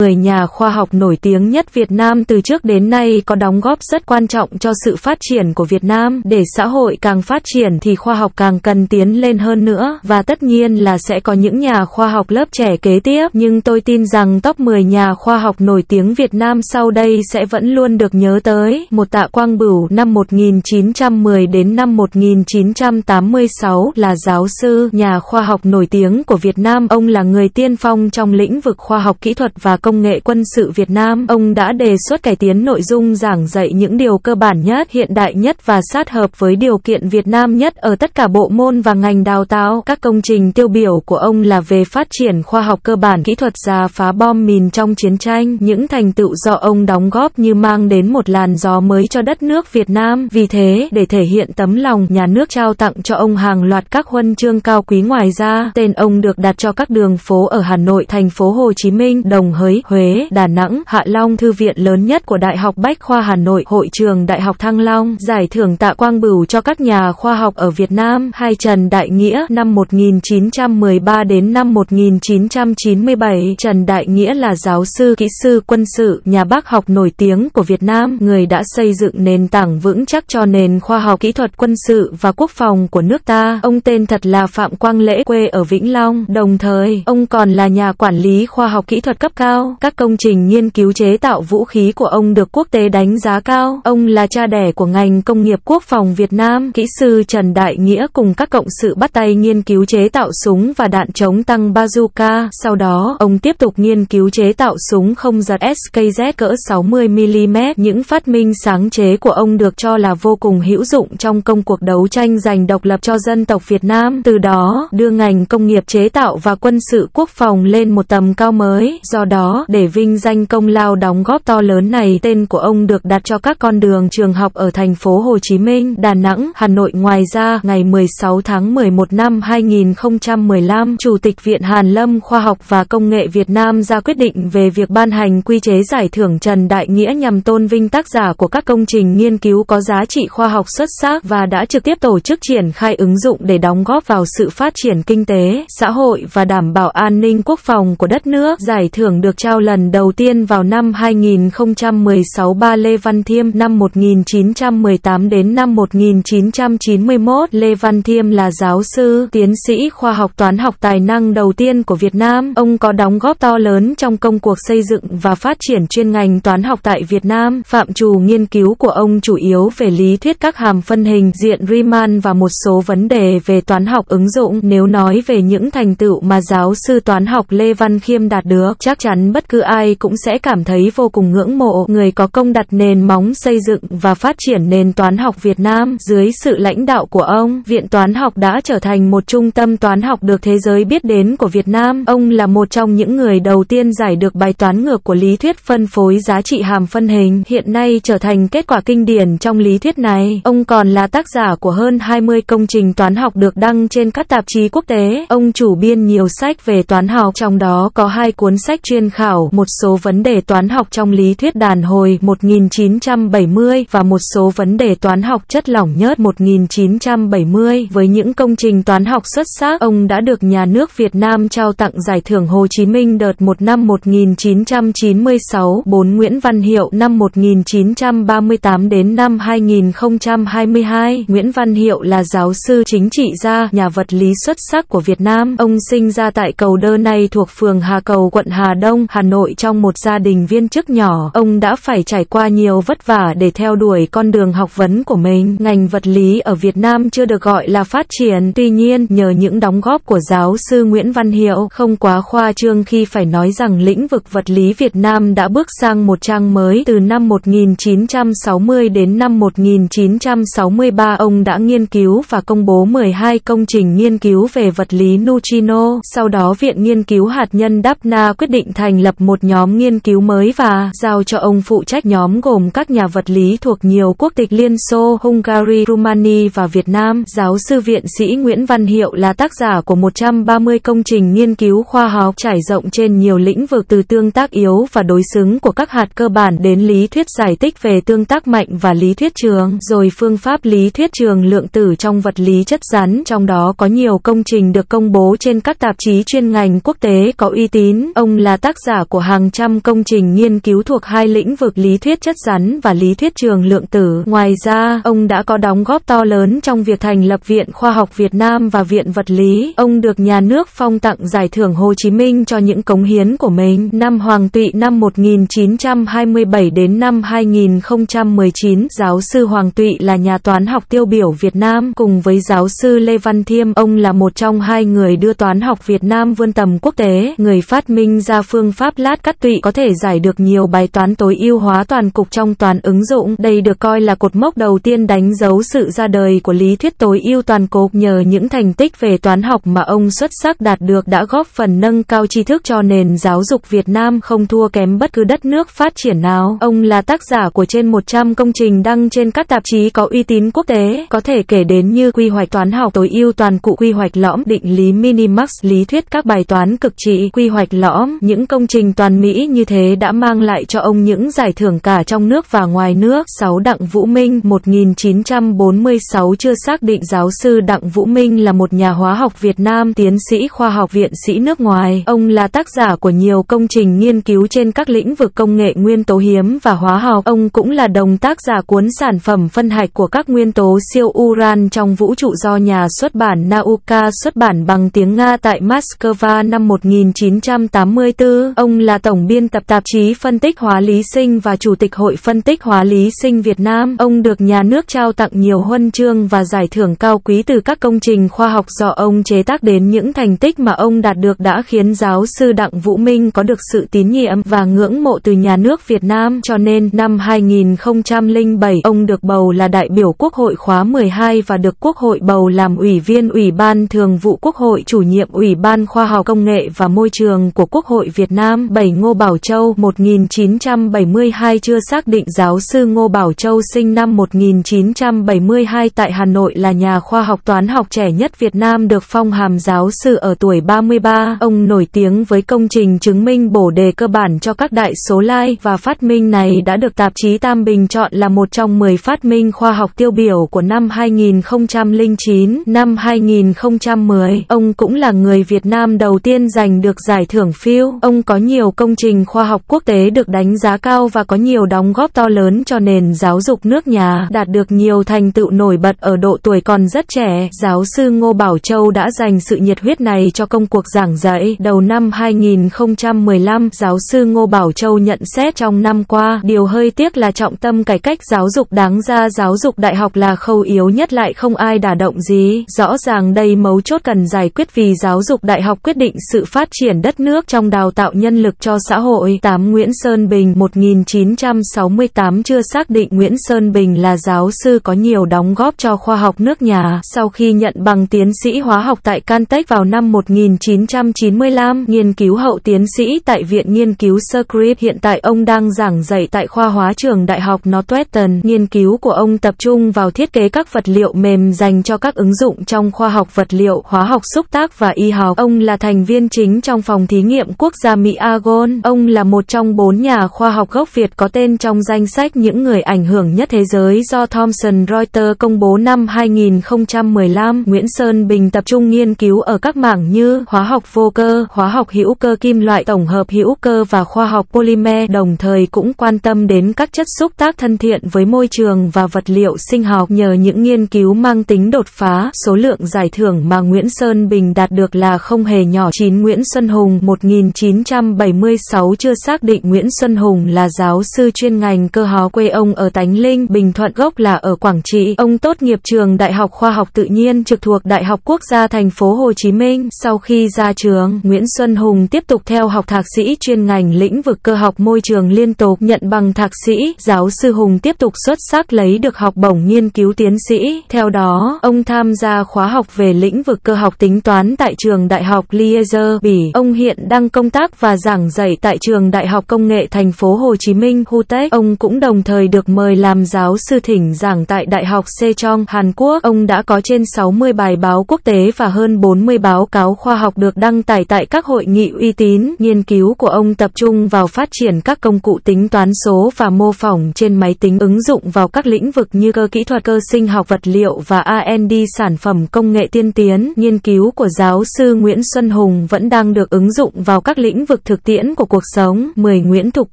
người nhà khoa học nổi tiếng nhất Việt Nam từ trước đến nay có đóng góp rất quan trọng cho sự phát triển của Việt Nam. Để xã hội càng phát triển thì khoa học càng cần tiến lên hơn nữa, và tất nhiên là sẽ có những nhà khoa học lớp trẻ kế tiếp. Nhưng tôi tin rằng top 10 nhà khoa học nổi tiếng Việt Nam sau đây sẽ vẫn luôn được nhớ tới. Một tạ Quang Bửu năm 1910 đến năm 1986 là giáo sư, nhà khoa học nổi tiếng của Việt Nam. Ông là người tiên phong trong lĩnh vực khoa học kỹ thuật và công Công nghệ Quân sự Việt Nam, ông đã đề xuất cải tiến nội dung giảng dạy những điều cơ bản nhất, hiện đại nhất và sát hợp với điều kiện Việt Nam nhất ở tất cả bộ môn và ngành đào tạo. Các công trình tiêu biểu của ông là về phát triển khoa học cơ bản, kỹ thuật ra phá bom mìn trong chiến tranh, những thành tựu do ông đóng góp như mang đến một làn gió mới cho đất nước Việt Nam. Vì thế, để thể hiện tấm lòng, nhà nước trao tặng cho ông hàng loạt các huân chương cao quý ngoài ra, tên ông được đặt cho các đường phố ở Hà Nội, thành phố Hồ Chí Minh, đồng hới Huế, Đà Nẵng, Hạ Long, thư viện lớn nhất của Đại học Bách khoa Hà Nội, Hội trường Đại học Thăng Long, giải thưởng Tạ Quang Bửu cho các nhà khoa học ở Việt Nam, hai Trần Đại Nghĩa năm 1913 đến năm 1997, Trần Đại Nghĩa là giáo sư, kỹ sư quân sự, nhà bác học nổi tiếng của Việt Nam, người đã xây dựng nền tảng vững chắc cho nền khoa học kỹ thuật quân sự và quốc phòng của nước ta. Ông tên thật là Phạm Quang Lễ quê ở Vĩnh Long, đồng thời, ông còn là nhà quản lý khoa học kỹ thuật cấp cao. Các công trình nghiên cứu chế tạo vũ khí của ông được quốc tế đánh giá cao. Ông là cha đẻ của ngành công nghiệp quốc phòng Việt Nam. Kỹ sư Trần Đại Nghĩa cùng các cộng sự bắt tay nghiên cứu chế tạo súng và đạn chống tăng bazooka. Sau đó, ông tiếp tục nghiên cứu chế tạo súng không giật SKZ cỡ 60mm. Những phát minh sáng chế của ông được cho là vô cùng hữu dụng trong công cuộc đấu tranh giành độc lập cho dân tộc Việt Nam. Từ đó, đưa ngành công nghiệp chế tạo và quân sự quốc phòng lên một tầm cao mới. Do đó, để vinh danh công lao đóng góp to lớn này, tên của ông được đặt cho các con đường trường học ở thành phố Hồ Chí Minh, Đà Nẵng, Hà Nội. Ngoài ra, ngày 16 tháng 11 năm 2015, Chủ tịch Viện Hàn Lâm Khoa học và Công nghệ Việt Nam ra quyết định về việc ban hành quy chế giải thưởng Trần Đại Nghĩa nhằm tôn vinh tác giả của các công trình nghiên cứu có giá trị khoa học xuất sắc và đã trực tiếp tổ chức triển khai ứng dụng để đóng góp vào sự phát triển kinh tế, xã hội và đảm bảo an ninh quốc phòng của đất nước. Giải thưởng được trao lần đầu tiên vào năm 2016 ba Lê Văn Thiêm năm 1918 đến năm 1991. Lê Văn Thiêm là giáo sư, tiến sĩ khoa học toán học tài năng đầu tiên của Việt Nam. Ông có đóng góp to lớn trong công cuộc xây dựng và phát triển chuyên ngành toán học tại Việt Nam. Phạm trù nghiên cứu của ông chủ yếu về lý thuyết các hàm phân hình, diện Riemann và một số vấn đề về toán học ứng dụng. Nếu nói về những thành tựu mà giáo sư toán học Lê Văn Khiêm đạt được, chắc chắn bất cứ ai cũng sẽ cảm thấy vô cùng ngưỡng mộ người có công đặt nền móng xây dựng và phát triển nền toán học Việt Nam. Dưới sự lãnh đạo của ông, Viện Toán học đã trở thành một trung tâm toán học được thế giới biết đến của Việt Nam. Ông là một trong những người đầu tiên giải được bài toán ngược của lý thuyết phân phối giá trị hàm phân hình, hiện nay trở thành kết quả kinh điển trong lý thuyết này. Ông còn là tác giả của hơn 20 công trình toán học được đăng trên các tạp chí quốc tế. Ông chủ biên nhiều sách về toán học, trong đó có hai cuốn sách chuyên khai khảo một số vấn đề toán học trong lý thuyết đàn hồi 1970 và một số vấn đề toán học chất lỏng nhớt 1970. Với những công trình toán học xuất sắc, ông đã được nhà nước Việt Nam trao tặng giải thưởng Hồ Chí Minh đợt 1 năm 1996, 4 Nguyễn Văn Hiệu năm 1938 đến năm 2022. Nguyễn Văn Hiệu là giáo sư chính trị gia, nhà vật lý xuất sắc của Việt Nam. Ông sinh ra tại cầu Đơ này thuộc phường Hà Cầu, quận Hà Đông, Hà Nội trong một gia đình viên chức nhỏ, ông đã phải trải qua nhiều vất vả để theo đuổi con đường học vấn của mình. Ngành vật lý ở Việt Nam chưa được gọi là phát triển, tuy nhiên, nhờ những đóng góp của giáo sư Nguyễn Văn Hiệu, không quá khoa trương khi phải nói rằng lĩnh vực vật lý Việt Nam đã bước sang một trang mới. Từ năm 1960 đến năm 1963, ông đã nghiên cứu và công bố 12 công trình nghiên cứu về vật lý neutrino. Sau đó, Viện Nghiên cứu Hạt nhân Đáp Na quyết định thành lập một nhóm nghiên cứu mới và giao cho ông phụ trách nhóm gồm các nhà vật lý thuộc nhiều quốc tịch Liên Xô, Hungary, Rumani và Việt Nam. Giáo sư viện sĩ Nguyễn Văn Hiệu là tác giả của 130 công trình nghiên cứu khoa học trải rộng trên nhiều lĩnh vực từ tương tác yếu và đối xứng của các hạt cơ bản đến lý thuyết giải thích về tương tác mạnh và lý thuyết trường, rồi phương pháp lý thuyết trường lượng tử trong vật lý chất rắn, trong đó có nhiều công trình được công bố trên các tạp chí chuyên ngành quốc tế có uy tín. Ông là tác giả giả của hàng trăm công trình nghiên cứu thuộc hai lĩnh vực lý thuyết chất rắn và lý thuyết trường lượng tử. Ngoài ra, ông đã có đóng góp to lớn trong việc thành lập Viện Khoa học Việt Nam và Viện Vật lý. Ông được nhà nước phong tặng giải thưởng Hồ Chí Minh cho những cống hiến của mình. Năm Hoàng Tụy năm 1927 đến năm 2019, giáo sư Hoàng Tụy là nhà toán học tiêu biểu Việt Nam cùng với giáo sư Lê Văn Thiêm. Ông là một trong hai người đưa toán học Việt Nam vươn tầm quốc tế, người phát minh ra phương pháp pháp lát cắt tụy có thể giải được nhiều bài toán tối ưu hóa toàn cục trong toàn ứng dụng. Đây được coi là cột mốc đầu tiên đánh dấu sự ra đời của lý thuyết tối ưu toàn cục nhờ những thành tích về toán học mà ông xuất sắc đạt được đã góp phần nâng cao tri thức cho nền giáo dục Việt Nam không thua kém bất cứ đất nước phát triển nào. Ông là tác giả của trên 100 công trình đăng trên các tạp chí có uy tín quốc tế, có thể kể đến như quy hoạch toán học tối ưu toàn cụ quy hoạch lõm, định lý minimax, lý thuyết các bài toán cực trị, quy hoạch lõm, những công trình toàn Mỹ như thế đã mang lại cho ông những giải thưởng cả trong nước và ngoài nước. 6. Đặng Vũ Minh 1946 chưa xác định giáo sư Đặng Vũ Minh là một nhà hóa học Việt Nam, tiến sĩ khoa học viện sĩ nước ngoài. Ông là tác giả của nhiều công trình nghiên cứu trên các lĩnh vực công nghệ nguyên tố hiếm và hóa học. Ông cũng là đồng tác giả cuốn sản phẩm phân hạch của các nguyên tố siêu uran trong vũ trụ do nhà xuất bản Nauka xuất bản bằng tiếng Nga tại Moscow năm 1984 ông là tổng biên tập tạp chí Phân tích Hóa lý sinh và chủ tịch Hội Phân tích Hóa lý sinh Việt Nam. Ông được nhà nước trao tặng nhiều huân chương và giải thưởng cao quý từ các công trình khoa học do ông chế tác đến những thành tích mà ông đạt được đã khiến giáo sư Đặng Vũ Minh có được sự tín nhiệm và ngưỡng mộ từ nhà nước Việt Nam. Cho nên, năm 2007, ông được bầu là đại biểu Quốc hội khóa 12 và được Quốc hội bầu làm ủy viên Ủy ban Thường vụ Quốc hội, chủ nhiệm Ủy ban Khoa học Công nghệ và Môi trường của Quốc hội Việt Nam. Nam 7 Ngô Bảo Châu 1972 chưa xác định giáo sư Ngô Bảo Châu sinh năm 1972 tại Hà Nội là nhà khoa học toán học trẻ nhất Việt Nam được phong hàm giáo sư ở tuổi 33. Ông nổi tiếng với công trình chứng minh bổ đề cơ bản cho các đại số lai và phát minh này đã được tạp chí Tam Bình chọn là một trong 10 phát minh khoa học tiêu biểu của năm 2009. Năm 2010, ông cũng là người Việt Nam đầu tiên giành được giải thưởng Phiêu. Ông có nhiều công trình khoa học quốc tế được đánh giá cao và có nhiều đóng góp to lớn cho nền giáo dục nước nhà, đạt được nhiều thành tựu nổi bật ở độ tuổi còn rất trẻ. Giáo sư Ngô Bảo Châu đã dành sự nhiệt huyết này cho công cuộc giảng dạy. Đầu năm 2015, giáo sư Ngô Bảo Châu nhận xét trong năm qua, điều hơi tiếc là trọng tâm cải cách giáo dục đáng ra giáo dục đại học là khâu yếu nhất lại không ai đả động gì. Rõ ràng đây mấu chốt cần giải quyết vì giáo dục đại học quyết định sự phát triển đất nước trong đào tạo nhân lực cho xã hội. 8 Nguyễn Sơn Bình 1968 chưa xác định Nguyễn Sơn Bình là giáo sư có nhiều đóng góp cho khoa học nước nhà. Sau khi nhận bằng tiến sĩ hóa học tại Cantech vào năm 1995, nghiên cứu hậu tiến sĩ tại Viện Nghiên cứu Scrip hiện tại ông đang giảng dạy tại khoa hóa trường Đại học Northwestern. Nghiên cứu của ông tập trung vào thiết kế các vật liệu mềm dành cho các ứng dụng trong khoa học vật liệu, hóa học xúc tác và y học. Ông là thành viên chính trong phòng thí nghiệm quốc gia Mỹ bị Agon. Ông là một trong bốn nhà khoa học gốc Việt có tên trong danh sách những người ảnh hưởng nhất thế giới do Thomson Reuters công bố năm 2015. Nguyễn Sơn Bình tập trung nghiên cứu ở các mảng như hóa học vô cơ, hóa học hữu cơ kim loại tổng hợp hữu cơ và khoa học polymer, đồng thời cũng quan tâm đến các chất xúc tác thân thiện với môi trường và vật liệu sinh học. Nhờ những nghiên cứu mang tính đột phá, số lượng giải thưởng mà Nguyễn Sơn Bình đạt được là không hề nhỏ. 9 Nguyễn Xuân Hùng 1900 1976 chưa xác định Nguyễn Xuân Hùng là giáo sư chuyên ngành cơ hó quê ông ở Tánh Linh, Bình Thuận gốc là ở Quảng Trị. Ông tốt nghiệp trường Đại học Khoa học Tự nhiên trực thuộc Đại học Quốc gia thành phố Hồ Chí Minh. Sau khi ra trường, Nguyễn Xuân Hùng tiếp tục theo học thạc sĩ chuyên ngành lĩnh vực cơ học môi trường liên tục nhận bằng thạc sĩ. Giáo sư Hùng tiếp tục xuất sắc lấy được học bổng nghiên cứu tiến sĩ. Theo đó, ông tham gia khóa học về lĩnh vực cơ học tính toán tại trường Đại học Liège, Bỉ. Ông hiện đang công tác và và giảng dạy tại trường Đại học Công nghệ Thành phố Hồ Chí Minh Hutech. Ông cũng đồng thời được mời làm giáo sư thỉnh giảng tại Đại học Sejong, Hàn Quốc. Ông đã có trên 60 bài báo quốc tế và hơn 40 báo cáo khoa học được đăng tải tại các hội nghị uy tín. Nghiên cứu của ông tập trung vào phát triển các công cụ tính toán số và mô phỏng trên máy tính ứng dụng vào các lĩnh vực như cơ kỹ thuật cơ sinh học vật liệu và AND sản phẩm công nghệ tiên tiến. Nghiên cứu của giáo sư Nguyễn Xuân Hùng vẫn đang được ứng dụng vào các lĩnh vực thực thực tiễn của cuộc sống 10 Nguyễn Thục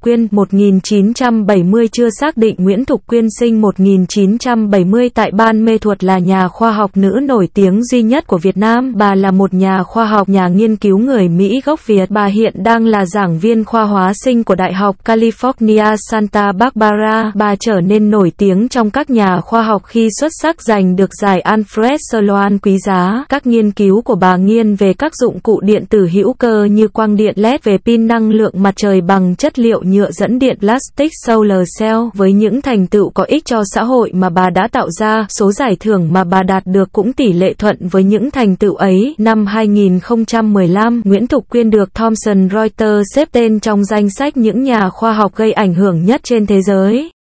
Quyên 1970 chưa xác định Nguyễn Thục Quyên sinh 1970 tại Ban Mê thuật là nhà khoa học nữ nổi tiếng duy nhất của Việt Nam. Bà là một nhà khoa học nhà nghiên cứu người Mỹ gốc Việt. Bà hiện đang là giảng viên khoa hóa sinh của Đại học California Santa Barbara. Bà trở nên nổi tiếng trong các nhà khoa học khi xuất sắc giành được giải Alfred Sloan quý giá. Các nghiên cứu của bà nghiên về các dụng cụ điện tử hữu cơ như quang điện LED về pin năng lượng mặt trời bằng chất liệu nhựa dẫn điện plastic solar cell với những thành tựu có ích cho xã hội mà bà đã tạo ra, số giải thưởng mà bà đạt được cũng tỷ lệ thuận với những thành tựu ấy. Năm 2015, Nguyễn Thục Quyên được Thomson Reuters xếp tên trong danh sách những nhà khoa học gây ảnh hưởng nhất trên thế giới.